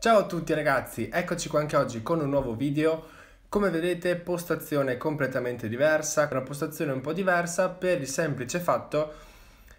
Ciao a tutti ragazzi, eccoci qua anche oggi con un nuovo video. Come vedete postazione completamente diversa, una postazione un po' diversa per il semplice fatto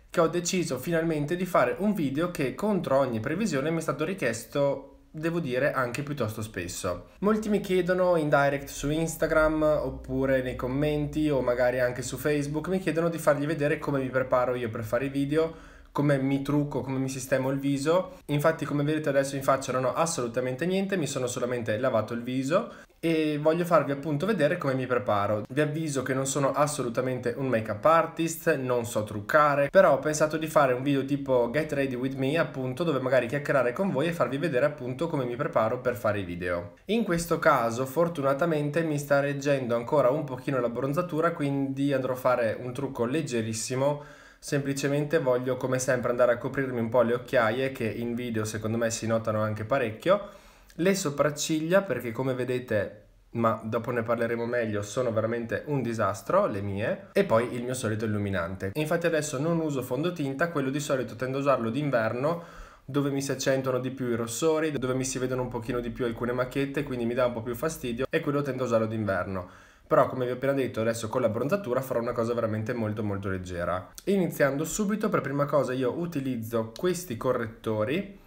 che ho deciso finalmente di fare un video che contro ogni previsione mi è stato richiesto devo dire anche piuttosto spesso. Molti mi chiedono in direct su Instagram oppure nei commenti o magari anche su Facebook, mi chiedono di fargli vedere come mi preparo io per fare i video come mi trucco, come mi sistemo il viso. Infatti come vedete adesso in faccia non ho assolutamente niente, mi sono solamente lavato il viso e voglio farvi appunto vedere come mi preparo. Vi avviso che non sono assolutamente un make up artist, non so truccare, però ho pensato di fare un video tipo get ready with me appunto dove magari chiacchierare con voi e farvi vedere appunto come mi preparo per fare i video. In questo caso fortunatamente mi sta reggendo ancora un pochino la bronzatura quindi andrò a fare un trucco leggerissimo semplicemente voglio come sempre andare a coprirmi un po' le occhiaie che in video secondo me si notano anche parecchio, le sopracciglia perché come vedete ma dopo ne parleremo meglio, sono veramente un disastro, le mie, e poi il mio solito illuminante. Infatti adesso non uso fondotinta, quello di solito tendo a usarlo d'inverno, dove mi si accentuano di più i rossori, dove mi si vedono un pochino di più alcune macchiette, quindi mi dà un po' più fastidio, e quello tendo a usarlo d'inverno però come vi ho appena detto adesso con la bronzatura farò una cosa veramente molto molto leggera iniziando subito per prima cosa io utilizzo questi correttori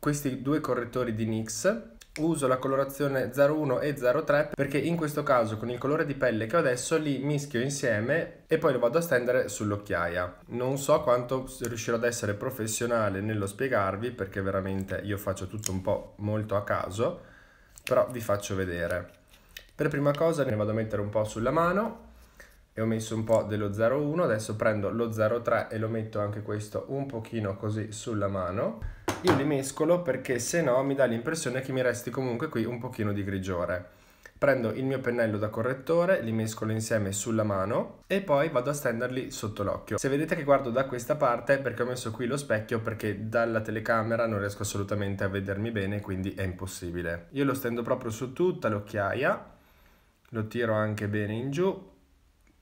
questi due correttori di NYX uso la colorazione 01 e 03 perché in questo caso con il colore di pelle che ho adesso li mischio insieme e poi lo vado a stendere sull'occhiaia non so quanto riuscirò ad essere professionale nello spiegarvi perché veramente io faccio tutto un po' molto a caso però vi faccio vedere per prima cosa ne vado a mettere un po' sulla mano e ho messo un po' dello 01, adesso prendo lo 03 e lo metto anche questo un pochino così sulla mano. Io li mescolo perché se no mi dà l'impressione che mi resti comunque qui un pochino di grigiore. Prendo il mio pennello da correttore, li mescolo insieme sulla mano e poi vado a stenderli sotto l'occhio. Se vedete che guardo da questa parte perché ho messo qui lo specchio perché dalla telecamera non riesco assolutamente a vedermi bene quindi è impossibile. Io lo stendo proprio su tutta l'occhiaia lo tiro anche bene in giù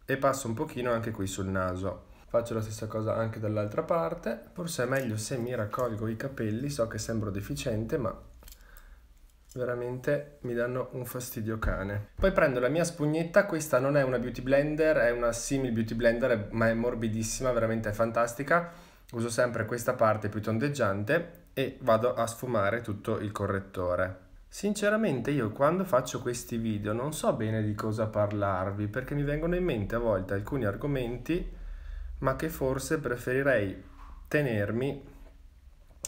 e passo un pochino anche qui sul naso. Faccio la stessa cosa anche dall'altra parte, forse è meglio se mi raccolgo i capelli, so che sembro deficiente ma veramente mi danno un fastidio cane. Poi prendo la mia spugnetta, questa non è una beauty blender, è una simil beauty blender ma è morbidissima, veramente è fantastica. Uso sempre questa parte più tondeggiante e vado a sfumare tutto il correttore. Sinceramente io quando faccio questi video non so bene di cosa parlarvi perché mi vengono in mente a volte alcuni argomenti ma che forse preferirei tenermi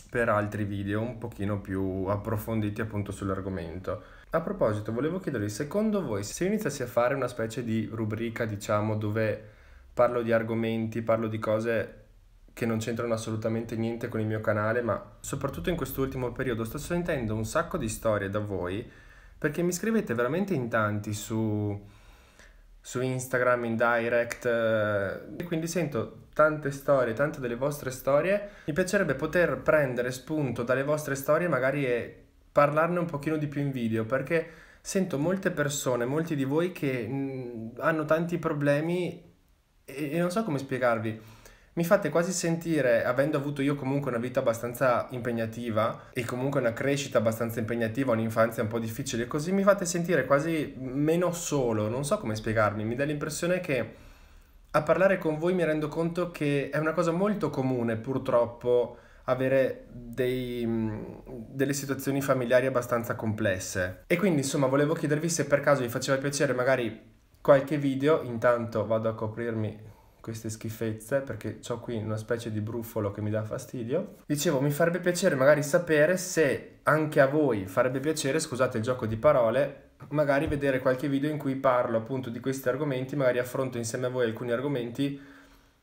per altri video un pochino più approfonditi appunto sull'argomento. A proposito, volevo chiedervi, secondo voi, se iniziassi a fare una specie di rubrica, diciamo, dove parlo di argomenti, parlo di cose che non c'entrano assolutamente niente con il mio canale, ma soprattutto in quest'ultimo periodo sto sentendo un sacco di storie da voi perché mi scrivete veramente in tanti su, su Instagram, in direct, eh, e quindi sento tante storie, tante delle vostre storie. Mi piacerebbe poter prendere spunto dalle vostre storie magari e parlarne un pochino di più in video perché sento molte persone, molti di voi che mm, hanno tanti problemi e, e non so come spiegarvi mi fate quasi sentire, avendo avuto io comunque una vita abbastanza impegnativa e comunque una crescita abbastanza impegnativa, un'infanzia un po' difficile così, mi fate sentire quasi meno solo, non so come spiegarmi, mi dà l'impressione che a parlare con voi mi rendo conto che è una cosa molto comune purtroppo avere dei, mm, delle situazioni familiari abbastanza complesse. E quindi insomma volevo chiedervi se per caso vi faceva piacere magari qualche video, intanto vado a coprirmi queste schifezze perché ho qui una specie di brufolo che mi dà fastidio. Dicevo, mi farebbe piacere magari sapere se anche a voi farebbe piacere, scusate il gioco di parole, magari vedere qualche video in cui parlo appunto di questi argomenti, magari affronto insieme a voi alcuni argomenti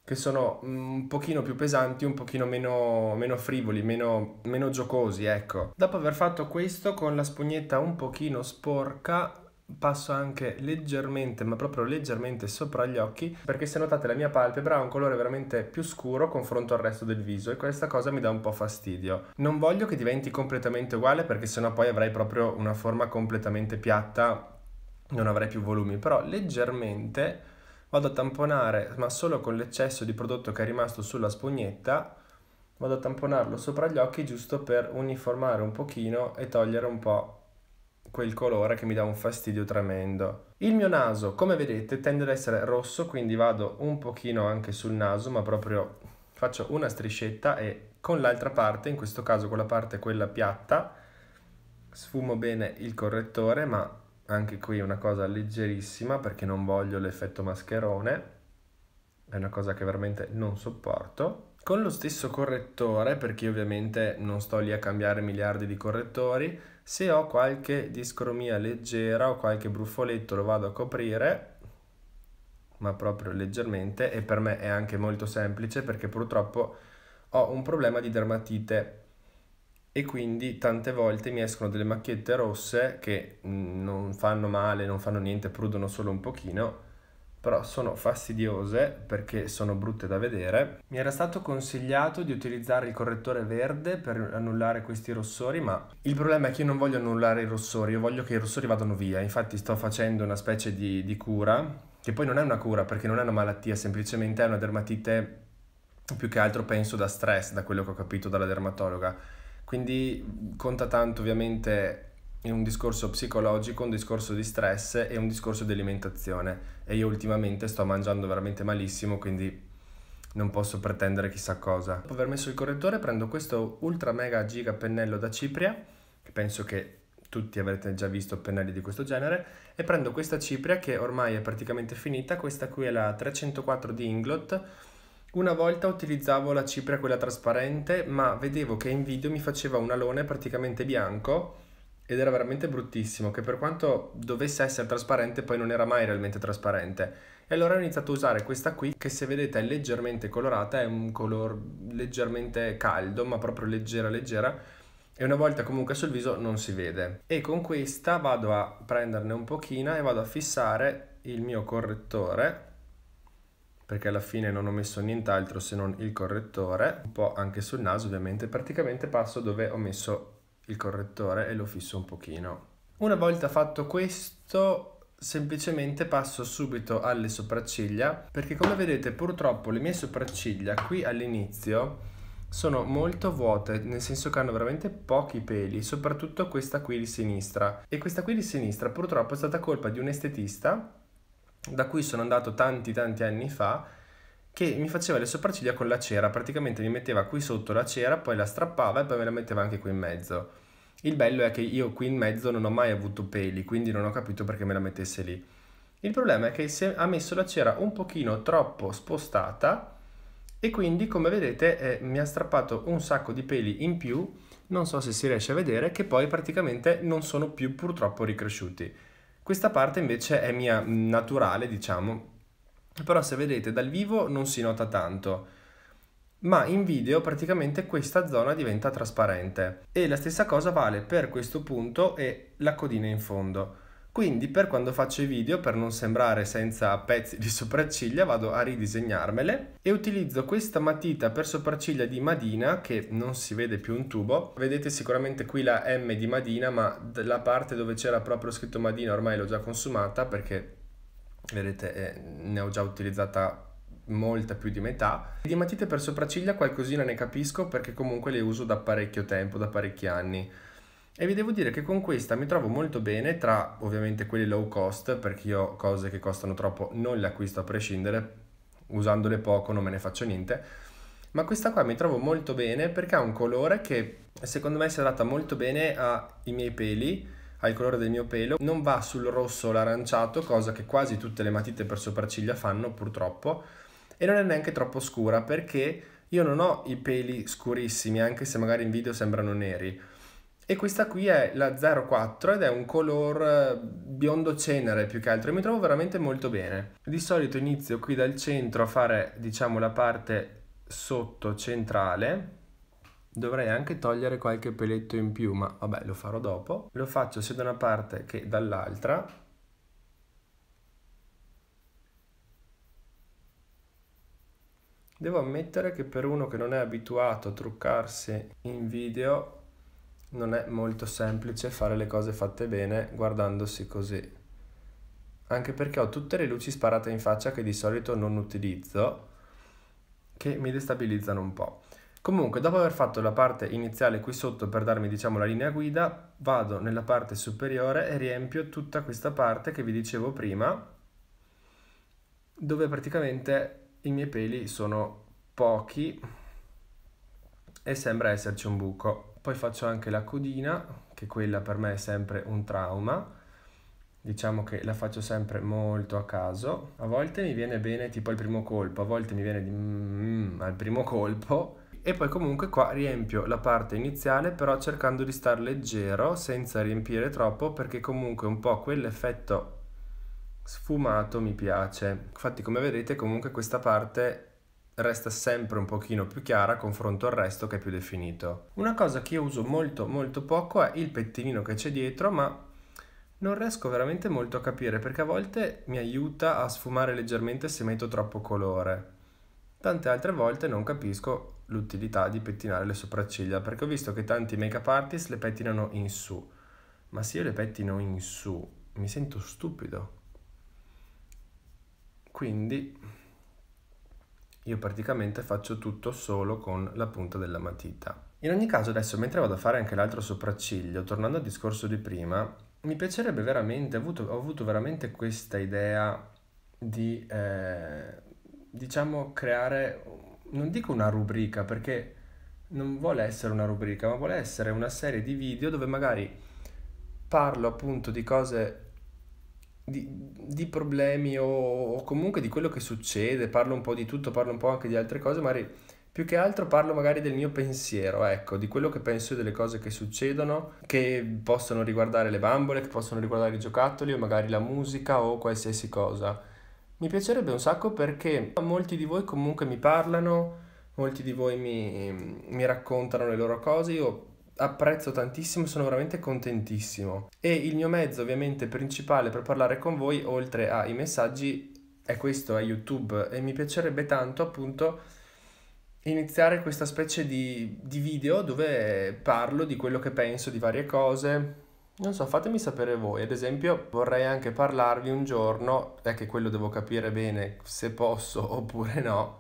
che sono mm, un pochino più pesanti, un pochino meno, meno frivoli, meno, meno giocosi, ecco. Dopo aver fatto questo con la spugnetta un pochino sporca, passo anche leggermente, ma proprio leggermente sopra gli occhi, perché se notate la mia palpebra ha un colore veramente più scuro confronto al resto del viso e questa cosa mi dà un po' fastidio. Non voglio che diventi completamente uguale perché sennò poi avrai proprio una forma completamente piatta, non avrai più volumi, però leggermente vado a tamponare, ma solo con l'eccesso di prodotto che è rimasto sulla spugnetta, vado a tamponarlo sopra gli occhi giusto per uniformare un pochino e togliere un po' quel colore che mi dà un fastidio tremendo. Il mio naso, come vedete, tende ad essere rosso, quindi vado un pochino anche sul naso, ma proprio faccio una striscetta e con l'altra parte, in questo caso con la parte quella piatta, sfumo bene il correttore, ma anche qui una cosa leggerissima perché non voglio l'effetto mascherone, è una cosa che veramente non sopporto. Con lo stesso correttore, perché ovviamente non sto lì a cambiare miliardi di correttori, se ho qualche discromia leggera o qualche brufoletto lo vado a coprire, ma proprio leggermente, e per me è anche molto semplice perché purtroppo ho un problema di dermatite e quindi tante volte mi escono delle macchiette rosse che mm, non fanno male, non fanno niente, prudono solo un pochino, però sono fastidiose perché sono brutte da vedere. Mi era stato consigliato di utilizzare il correttore verde per annullare questi rossori, ma il problema è che io non voglio annullare i rossori, io voglio che i rossori vadano via, infatti sto facendo una specie di, di cura, che poi non è una cura perché non è una malattia, semplicemente è una dermatite più che altro penso da stress, da quello che ho capito dalla dermatologa. Quindi conta tanto ovviamente un discorso psicologico, un discorso di stress e un discorso di alimentazione. E io ultimamente sto mangiando veramente malissimo, quindi non posso pretendere chissà cosa. Dopo aver messo il correttore prendo questo ultra mega giga pennello da Cipria, che penso che tutti avrete già visto pennelli di questo genere, e prendo questa Cipria che ormai è praticamente finita, questa qui è la 304 di Inglot, una volta utilizzavo la cipria quella trasparente, ma vedevo che in video mi faceva un alone praticamente bianco ed era veramente bruttissimo, che per quanto dovesse essere trasparente poi non era mai realmente trasparente. E allora ho iniziato a usare questa qui che se vedete è leggermente colorata, è un color leggermente caldo, ma proprio leggera leggera e una volta comunque sul viso non si vede. E con questa vado a prenderne un pochino e vado a fissare il mio correttore perché alla fine non ho messo nient'altro se non il correttore, un po' anche sul naso ovviamente, praticamente passo dove ho messo il correttore e lo fisso un pochino. Una volta fatto questo semplicemente passo subito alle sopracciglia perché come vedete purtroppo le mie sopracciglia qui all'inizio sono molto vuote, nel senso che hanno veramente pochi peli, soprattutto questa qui di sinistra. E questa qui di sinistra purtroppo è stata colpa di un estetista da cui sono andato tanti tanti anni fa che mi faceva le sopracciglia con la cera, praticamente mi metteva qui sotto la cera, poi la strappava e poi me la metteva anche qui in mezzo. Il bello è che io qui in mezzo non ho mai avuto peli, quindi non ho capito perché me la mettesse lì. Il problema è che ha messo la cera un pochino troppo spostata e quindi come vedete eh, mi ha strappato un sacco di peli in più, non so se si riesce a vedere, che poi praticamente non sono più purtroppo ricresciuti. Questa parte invece è mia mm, naturale, diciamo, però se vedete dal vivo non si nota tanto ma in video praticamente questa zona diventa trasparente e la stessa cosa vale per questo punto e la codina in fondo quindi per quando faccio i video per non sembrare senza pezzi di sopracciglia vado a ridisegnarmele e utilizzo questa matita per sopracciglia di Madina che non si vede più un tubo vedete sicuramente qui la M di Madina ma la parte dove c'era proprio scritto Madina ormai l'ho già consumata perché vedete eh, ne ho già utilizzata molta più di metà. Di matite per sopracciglia qualcosina ne capisco perché comunque le uso da parecchio tempo, da parecchi anni. E vi devo dire che con questa mi trovo molto bene tra ovviamente quelli low cost, perché io cose che costano troppo non le acquisto a prescindere, usandole poco non me ne faccio niente. Ma questa qua mi trovo molto bene perché ha un colore che secondo me si adatta molto bene ai miei peli al colore del mio pelo, non va sul rosso o l'aranciato, cosa che quasi tutte le matite per sopracciglia fanno purtroppo, e non è neanche troppo scura perché io non ho i peli scurissimi, anche se magari in video sembrano neri. E questa qui è la 04 ed è un color eh, biondo cenere più che altro e mi trovo veramente molto bene. Di solito inizio qui dal centro a fare diciamo la parte sotto centrale Dovrei anche togliere qualche peletto in più, ma vabbè, lo farò dopo. Lo faccio sia da una parte che dall'altra. Devo ammettere che per uno che non è abituato a truccarsi in video non è molto semplice fare le cose fatte bene guardandosi così. Anche perché ho tutte le luci sparate in faccia che di solito non utilizzo, che mi destabilizzano un po'. Comunque, dopo aver fatto la parte iniziale qui sotto per darmi diciamo la linea guida, vado nella parte superiore e riempio tutta questa parte che vi dicevo prima, dove praticamente i miei peli sono pochi e sembra esserci un buco. Poi faccio anche la codina, che quella per me è sempre un trauma. Diciamo che la faccio sempre molto a caso. A volte mi viene bene tipo al primo colpo, a volte mi viene di... Mm, al primo colpo e poi comunque qua riempio la parte iniziale però cercando di star leggero senza riempire troppo perché comunque un po' quell'effetto sfumato mi piace infatti come vedete comunque questa parte resta sempre un pochino più chiara confronto al resto che è più definito. Una cosa che io uso molto molto poco è il pettinino che c'è dietro ma non riesco veramente molto a capire perché a volte mi aiuta a sfumare leggermente se metto troppo colore. Tante altre volte non capisco l'utilità di pettinare le sopracciglia perché ho visto che tanti make up artist le pettinano in su ma se io le pettino in su mi sento stupido quindi io praticamente faccio tutto solo con la punta della matita in ogni caso adesso mentre vado a fare anche l'altro sopracciglio tornando al discorso di prima mi piacerebbe veramente ho avuto, ho avuto veramente questa idea di eh, diciamo creare un non dico una rubrica perché non vuole essere una rubrica, ma vuole essere una serie di video dove magari parlo appunto di cose, di, di problemi o, o, comunque di quello che succede, parlo un po' di tutto, parlo un po' anche di altre cose, magari più che altro parlo magari del mio pensiero, ecco, di quello che penso delle cose che succedono, che possono riguardare le bambole, che possono riguardare i giocattoli o magari la musica o qualsiasi cosa. Mi piacerebbe un sacco perché molti di voi comunque mi parlano, molti di voi mi, mi raccontano le loro cose, io apprezzo tantissimo, sono veramente contentissimo. E il mio mezzo ovviamente principale per parlare con voi, oltre ai messaggi, è questo, è YouTube. E mi piacerebbe tanto appunto iniziare questa specie di, di video dove parlo di quello che penso di varie cose, non so, fatemi sapere voi. Ad esempio, vorrei anche parlarvi un giorno, è che quello devo capire bene se posso oppure no,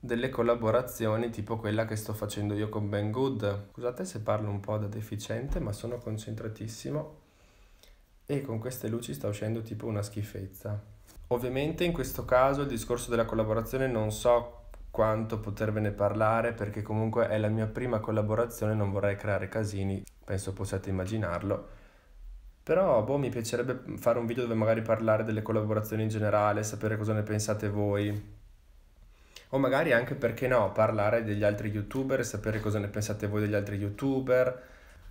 delle collaborazioni tipo quella che sto facendo io con Ben Good. Scusate se parlo un po' da deficiente, ma sono concentratissimo e con queste luci sta uscendo tipo una schifezza. Ovviamente in questo caso il discorso della collaborazione non so quanto potervene parlare perché comunque è la mia prima collaborazione, non vorrei creare casini, penso possiate immaginarlo però, boh, mi piacerebbe fare un video dove magari parlare delle collaborazioni in generale, sapere cosa ne pensate voi. O magari anche, perché no, parlare degli altri youtuber, e sapere cosa ne pensate voi degli altri youtuber.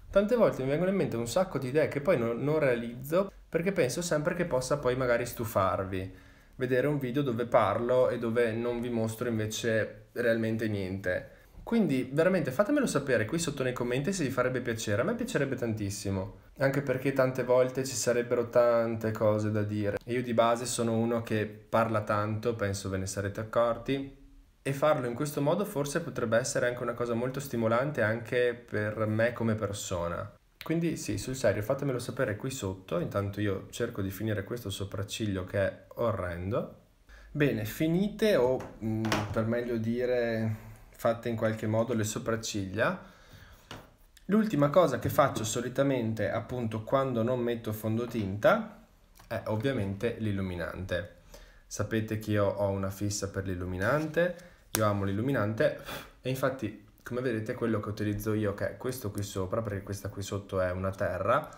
Tante volte mi vengono in mente un sacco di idee che poi non, non realizzo perché penso sempre che possa poi magari stufarvi. Vedere un video dove parlo e dove non vi mostro invece realmente niente quindi veramente fatemelo sapere qui sotto nei commenti se vi farebbe piacere, a me piacerebbe tantissimo, anche perché tante volte ci sarebbero tante cose da dire. E io di base sono uno che parla tanto, penso ve ne sarete accorti, e farlo in questo modo forse potrebbe essere anche una cosa molto stimolante anche per me come persona. Quindi sì, sul serio, fatemelo sapere qui sotto, intanto io cerco di finire questo sopracciglio che è orrendo. Bene, finite o mm, per meglio dire fatte in qualche modo le sopracciglia. L'ultima cosa che faccio solitamente appunto quando non metto fondotinta è ovviamente l'illuminante. Sapete che io ho una fissa per l'illuminante, io amo l'illuminante e infatti come vedete quello che utilizzo io che è questo qui sopra perché questa qui sotto è una terra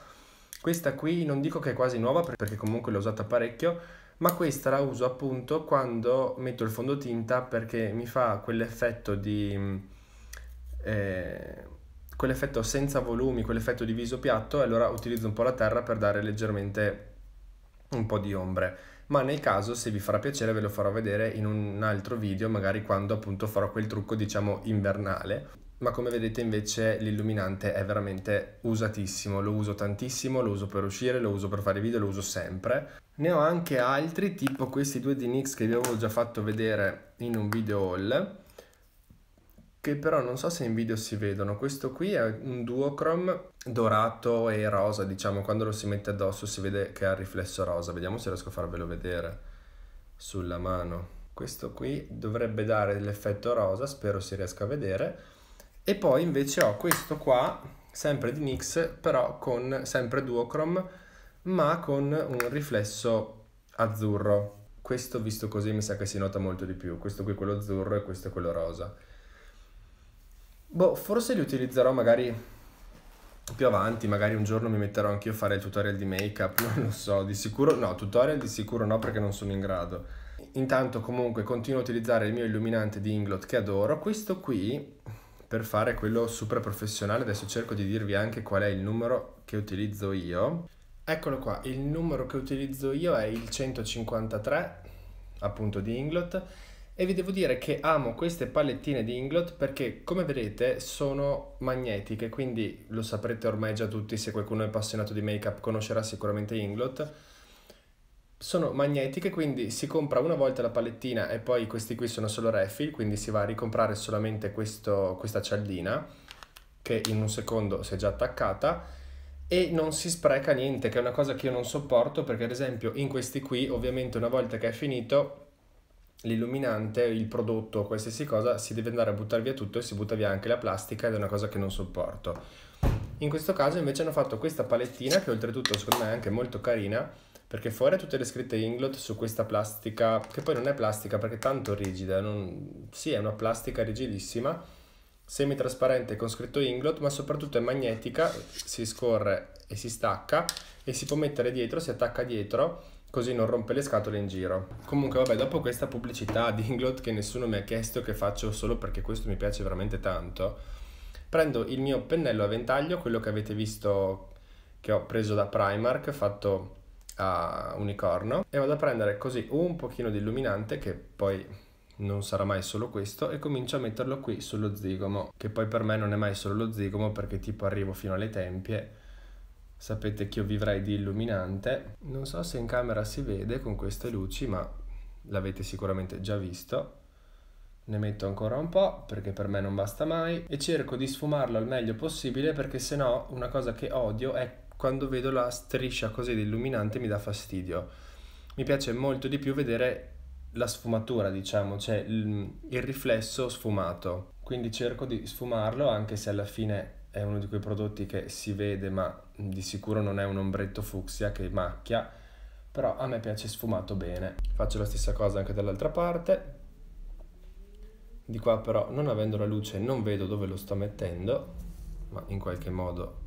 questa qui non dico che è quasi nuova perché comunque l'ho usata parecchio ma questa la uso appunto quando metto il fondotinta perché mi fa quell'effetto di mm, eh, quell'effetto senza volumi, quell'effetto di viso piatto e allora utilizzo un po' la terra per dare leggermente un po' di ombre ma nel caso se vi farà piacere ve lo farò vedere in un altro video magari quando appunto farò quel trucco diciamo invernale ma come vedete invece l'illuminante è veramente usatissimo, lo uso tantissimo, lo uso per uscire, lo uso per fare video, lo uso sempre. Ne ho anche altri, tipo questi due di NYX che vi avevo già fatto vedere in un video haul, che però non so se in video si vedono. Questo qui è un duochrome dorato e rosa, diciamo, quando lo si mette addosso si vede che ha il riflesso rosa. Vediamo se riesco a farvelo vedere sulla mano. Questo qui dovrebbe dare l'effetto rosa, spero si riesca a vedere e poi invece ho questo qua sempre di NYX però con sempre duochrome ma con un riflesso azzurro questo visto così mi sa che si nota molto di più questo qui è quello azzurro e questo è quello rosa boh forse li utilizzerò magari più avanti, magari un giorno mi metterò anch'io a fare il tutorial di make up, non lo so, di sicuro no, tutorial di sicuro no perché non sono in grado. Intanto comunque continuo a utilizzare il mio illuminante di Inglot che adoro, questo qui per fare quello super professionale. Adesso cerco di dirvi anche qual è il numero che utilizzo io. Eccolo qua, il numero che utilizzo io è il 153, appunto di Inglot, e vi devo dire che amo queste palettine di Inglot perché, come vedete, sono magnetiche, quindi lo saprete ormai già tutti, se qualcuno è appassionato di make-up conoscerà sicuramente Inglot sono magnetiche, quindi si compra una volta la palettina e poi questi qui sono solo refill, quindi si va a ricomprare solamente questo, questa cialdina che in un secondo si è già attaccata e non si spreca niente, che è una cosa che io non sopporto perché ad esempio in questi qui ovviamente una volta che è finito l'illuminante, il prodotto, qualsiasi cosa, si deve andare a buttare via tutto e si butta via anche la plastica ed è una cosa che non sopporto. In questo caso invece hanno fatto questa palettina che oltretutto secondo me è anche molto carina perché fuori tutte le scritte Inglot su questa plastica, che poi non è plastica perché è tanto rigida, non... sì è una plastica rigidissima, semitrasparente con scritto Inglot, ma soprattutto è magnetica, si scorre e si stacca e si può mettere dietro, si attacca dietro, così non rompe le scatole in giro. Comunque vabbè, dopo questa pubblicità di Inglot che nessuno mi ha chiesto che faccio solo perché questo mi piace veramente tanto, prendo il mio pennello a ventaglio, quello che avete visto che ho preso da Primark, fatto a unicorno e vado a prendere così un pochino di illuminante che poi non sarà mai solo questo e comincio a metterlo qui sullo zigomo che poi per me non è mai solo lo zigomo perché tipo arrivo fino alle tempie sapete che io vivrei di illuminante non so se in camera si vede con queste luci ma l'avete sicuramente già visto ne metto ancora un po' perché per me non basta mai e cerco di sfumarlo al meglio possibile perché sennò una cosa che odio è quando vedo la striscia così di illuminante mi dà fastidio. Mi piace molto di più vedere la sfumatura, diciamo, cioè il, il riflesso sfumato. Quindi cerco di sfumarlo anche se alla fine è uno di quei prodotti che si vede ma di sicuro non è un ombretto fucsia che macchia, però a me piace sfumato bene. Faccio la stessa cosa anche dall'altra parte. Di qua però non avendo la luce non vedo dove lo sto mettendo, ma in qualche modo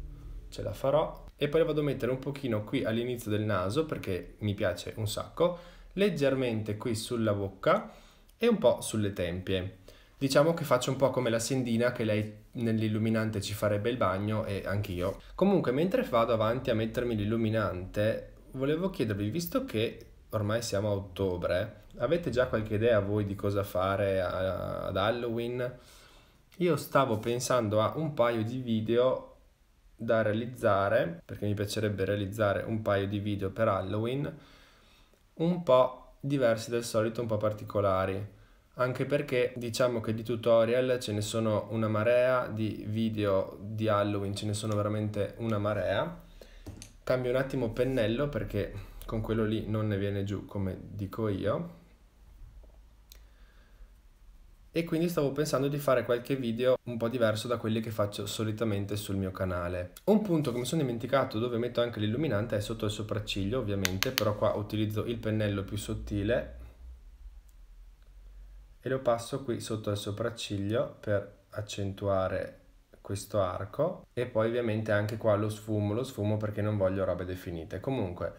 ce la farò e poi vado a mettere un pochino qui all'inizio del naso perché mi piace un sacco, leggermente qui sulla bocca e un po' sulle tempie. Diciamo che faccio un po' come la sendina che lei nell'illuminante ci farebbe il bagno e anch'io. Comunque mentre vado avanti a mettermi l'illuminante volevo chiedervi, visto che ormai siamo a ottobre, avete già qualche idea voi di cosa fare a, ad Halloween? Io stavo pensando a un paio di video da realizzare, perché mi piacerebbe realizzare un paio di video per Halloween, un po' diversi dal solito, un po' particolari, anche perché diciamo che di tutorial ce ne sono una marea, di video di Halloween ce ne sono veramente una marea. Cambio un attimo pennello perché con quello lì non ne viene giù come dico io e quindi stavo pensando di fare qualche video un po' diverso da quelli che faccio solitamente sul mio canale. Un punto che mi sono dimenticato dove metto anche l'illuminante è sotto il sopracciglio ovviamente, però qua utilizzo il pennello più sottile e lo passo qui sotto il sopracciglio per accentuare questo arco e poi ovviamente anche qua lo sfumo, lo sfumo perché non voglio robe definite. Comunque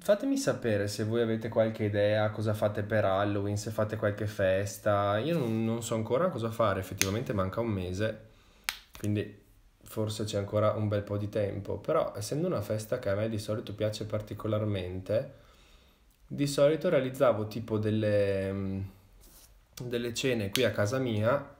Fatemi sapere se voi avete qualche idea, cosa fate per Halloween, se fate qualche festa. Io non, non, so ancora cosa fare, effettivamente manca un mese, quindi forse c'è ancora un bel po' di tempo. Però essendo una festa che a me di solito piace particolarmente, di solito realizzavo tipo delle, mm, delle cene qui a casa mia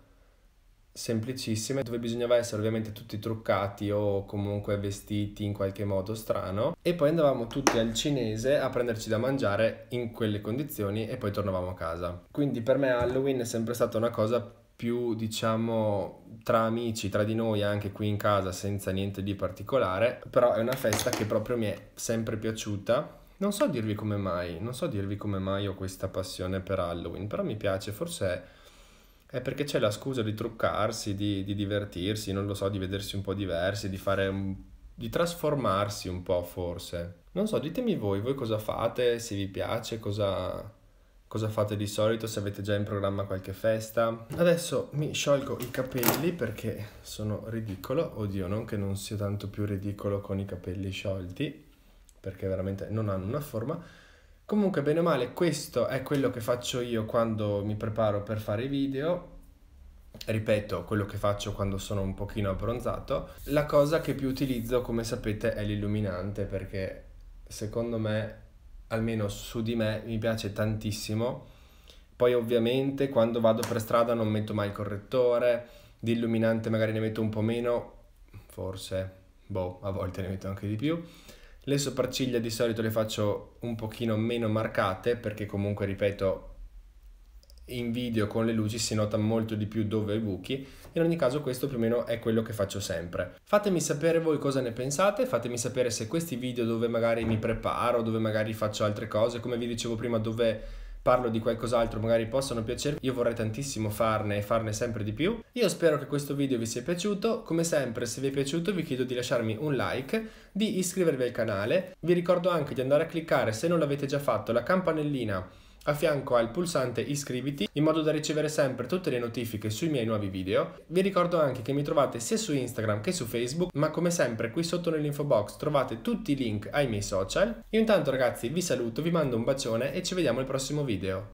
semplicissime dove bisognava essere ovviamente tutti truccati o comunque vestiti in qualche modo strano e poi andavamo tutti al cinese a prenderci da mangiare in quelle condizioni e poi tornavamo a casa. Quindi per me Halloween è sempre stata una cosa più diciamo tra amici, tra di noi anche qui in casa senza niente di particolare, però è una festa che proprio mi è sempre piaciuta non so dirvi come mai, non so dirvi come mai ho questa passione per Halloween, però mi piace, forse è è perché c'è la scusa di truccarsi, di, di divertirsi, non lo so, di vedersi un po' diversi, di fare un di trasformarsi un po' forse. Non so, ditemi voi, voi cosa fate, se vi piace, cosa, cosa fate di solito, se avete già in programma qualche festa. Adesso mi sciolgo i capelli perché sono ridicolo, oddio, non che non sia tanto più ridicolo con i capelli sciolti, perché veramente non hanno una forma, Comunque, bene o male, questo è quello che faccio io quando mi preparo per fare i video. Ripeto, quello che faccio quando sono un pochino abbronzato. La cosa che più utilizzo, come sapete, è l'illuminante perché secondo me, almeno su di me, mi piace tantissimo. Poi ovviamente quando vado per strada non metto mai il correttore, di illuminante magari ne metto un po' meno, forse, boh, a volte ne metto anche di più le sopracciglia di solito le faccio un pochino meno marcate perché comunque, ripeto, in video con le luci si nota molto di più dove ho i buchi in ogni caso questo più o meno è quello che faccio sempre fatemi sapere voi cosa ne pensate fatemi sapere se questi video dove magari mi preparo dove magari faccio altre cose come vi dicevo prima dove parlo di qualcos'altro magari possono piacervi, io vorrei tantissimo farne e farne sempre di più. Io spero che questo video vi sia piaciuto, come sempre se vi è piaciuto vi chiedo di lasciarmi un like, di iscrivervi al canale, vi ricordo anche di andare a cliccare se non l'avete già fatto la campanellina a fianco al pulsante iscriviti in modo da ricevere sempre tutte le notifiche sui miei nuovi video. Vi ricordo anche che mi trovate sia su Instagram che su Facebook, ma come sempre qui sotto nell'info box trovate tutti i link ai miei social. Io intanto ragazzi vi saluto, vi mando un bacione e ci vediamo al prossimo video.